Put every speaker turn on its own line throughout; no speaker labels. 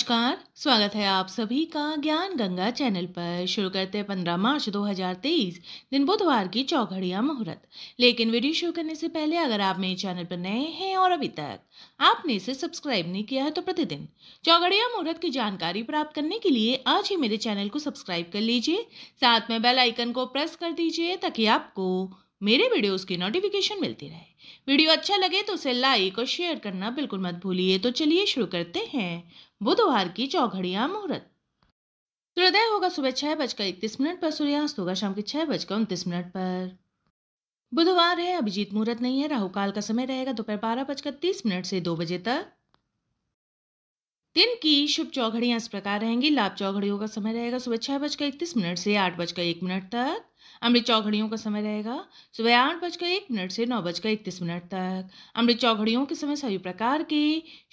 नमस्कार स्वागत है आप सभी का ज्ञान गंगा चैनल पर शुरू करते हैं पंद्रह मार्च 2023 दिन बुधवार की चौघड़िया मुहूर्त लेकिन वीडियो शुरू करने से पहले अगर आप मेरे चैनल पर नए हैं और अभी तक आपने इसे सब्सक्राइब नहीं किया है तो प्रतिदिन चौघड़िया मुहूर्त की जानकारी प्राप्त करने के लिए आज ही मेरे चैनल को सब्सक्राइब कर लीजिए साथ में बेलाइकन को प्रेस कर दीजिए ताकि आपको मेरे वीडियोस की नोटिफिकेशन मिलती रहे वीडियो अच्छा लगे तो उसे लाइक और शेयर करना बिल्कुल मत भूलिए तो चलिए शुरू करते हैं बुधवार की चौघड़िया मुहूर्त सूर्योदय होगा सुबह छह बजकर इकतीस मिनट पर सूर्यास्त होगा शाम के छह बजकर उनतीस मिनट पर बुधवार है अभिजीत मुहूर्त नहीं है राहु काल का समय रहेगा दोपहर बारह बजकर तीस मिनट से दो बजे तक दिन की शुभ चौघड़ियां इस प्रकार रहेंगी लाभ चौघड़ियों का समय रहेगा सुबह छह बजकर इकतीस मिनट से आठ बजकर एक मिनट तक अमृत चौघड़ियों का समय रहेगा सुबह आठ बजकर एक मिनट से नौ बजकर इकतीस मिनट तक अमृत चौघड़ियों के समय सभी प्रकार के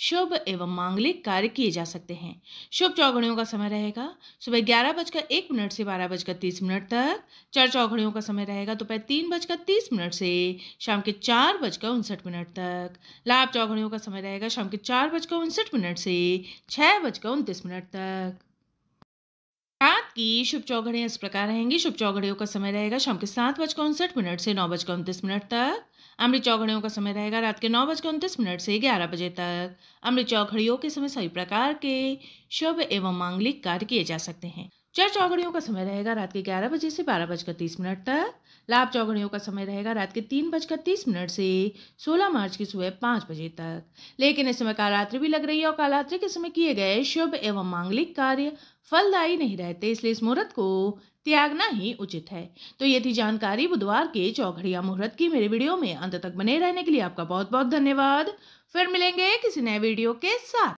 शुभ एवं मांगलिक कार्य किए जा सकते हैं शुभ चौघड़ियों का समय रहेगा सुबह ग्यारह बजकर एक मिनट से बारह बजकर तीस मिनट तक चार चौघड़ियों का समय रहेगा दोपहर तीन बजकर तीस मिनट से शाम के चार बजकर उनसठ मिनट तक लाभ चौघड़ियों का समय रहेगा शाम के चार बजकर उनसठ मिनट से छः बजकर उनतीस मिनट तक रात की शुभ चौघड़ियाँ इस प्रकार रहेंगी शुभ चौघड़ियों का समय रहेगा शाम के सात बजकर उनसठ मिनट से नौ बजकर उनतीस मिनट तक अमृत चौघड़ियों का समय रहेगा रात के नौ बजकर उनतीस मिनट से ग्यारह बजे तक अमृत चौघड़ियों के समय सभी प्रकार के शुभ एवं मांगलिक कार्य किए जा सकते हैं चर चौघड़ियों का समय रहेगा रात के ग्यारह बजे से बारह बजकर तीस मिनट तक लाभ चौघड़ियों का समय रहेगा रात के तीन बजकर तीस मिनट से सोलह मार्च की सुबह पाँच बजे तक लेकिन इस समय कालरात्रि भी लग रही है और कालरात्रि के समय किए गए शुभ एवं मांगलिक कार्य फलदायी नहीं रहते इसलिए इस मुहूर्त को त्यागना ही उचित है तो ये थी जानकारी बुधवार के चौघड़िया मुहूर्त की मेरे वीडियो में अंत तक बने रहने के लिए आपका बहुत बहुत धन्यवाद फिर मिलेंगे किसी नए वीडियो के साथ